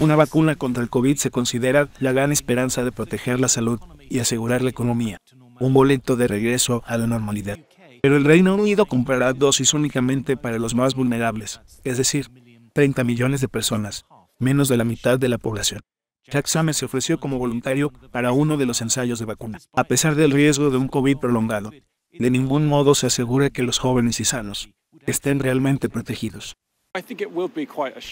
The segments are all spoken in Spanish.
Una vacuna contra el COVID se considera la gran esperanza de proteger la salud y asegurar la economía, un boleto de regreso a la normalidad. Pero el Reino Unido comprará dosis únicamente para los más vulnerables, es decir, 30 millones de personas, menos de la mitad de la población. Jack Summers se ofreció como voluntario para uno de los ensayos de vacuna, a pesar del riesgo de un COVID prolongado. De ningún modo se asegura que los jóvenes y sanos estén realmente protegidos.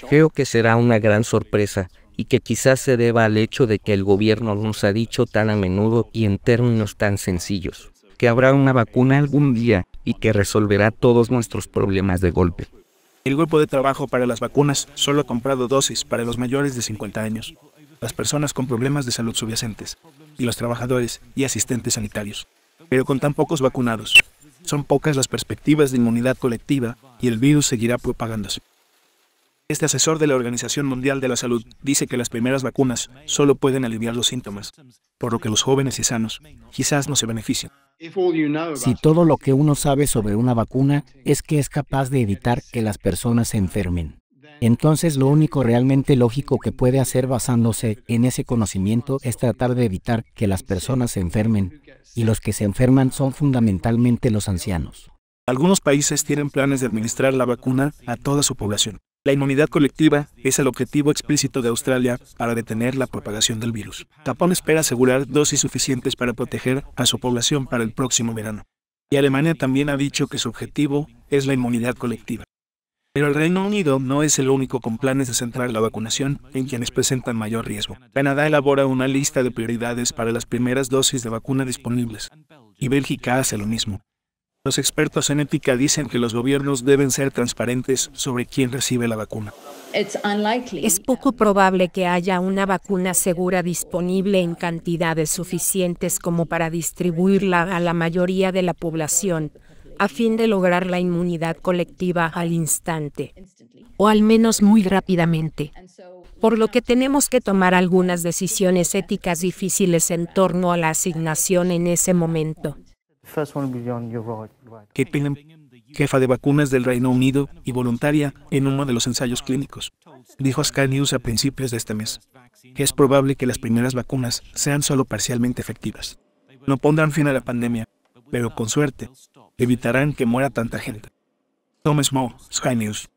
Creo que será una gran sorpresa y que quizás se deba al hecho de que el gobierno nos ha dicho tan a menudo y en términos tan sencillos que habrá una vacuna algún día y que resolverá todos nuestros problemas de golpe. El grupo de trabajo para las vacunas solo ha comprado dosis para los mayores de 50 años, las personas con problemas de salud subyacentes y los trabajadores y asistentes sanitarios. Pero con tan pocos vacunados, son pocas las perspectivas de inmunidad colectiva y el virus seguirá propagándose. Este asesor de la Organización Mundial de la Salud dice que las primeras vacunas solo pueden aliviar los síntomas, por lo que los jóvenes y sanos quizás no se beneficien. Si todo lo que uno sabe sobre una vacuna es que es capaz de evitar que las personas se enfermen, entonces lo único realmente lógico que puede hacer basándose en ese conocimiento es tratar de evitar que las personas se enfermen, y los que se enferman son fundamentalmente los ancianos. Algunos países tienen planes de administrar la vacuna a toda su población. La inmunidad colectiva es el objetivo explícito de Australia para detener la propagación del virus. Japón espera asegurar dosis suficientes para proteger a su población para el próximo verano. Y Alemania también ha dicho que su objetivo es la inmunidad colectiva. Pero el Reino Unido no es el único con planes de centrar la vacunación en quienes presentan mayor riesgo. Canadá elabora una lista de prioridades para las primeras dosis de vacuna disponibles. Y Bélgica hace lo mismo. Los expertos en ética dicen que los gobiernos deben ser transparentes sobre quién recibe la vacuna. Es poco probable que haya una vacuna segura disponible en cantidades suficientes como para distribuirla a la mayoría de la población, a fin de lograr la inmunidad colectiva al instante, o al menos muy rápidamente. Por lo que tenemos que tomar algunas decisiones éticas difíciles en torno a la asignación en ese momento. Kate jefa de vacunas del Reino Unido y voluntaria en uno de los ensayos clínicos, dijo a Sky News a principios de este mes que es probable que las primeras vacunas sean solo parcialmente efectivas. No pondrán fin a la pandemia, pero con suerte evitarán que muera tanta gente. Thomas Moe, Sky News.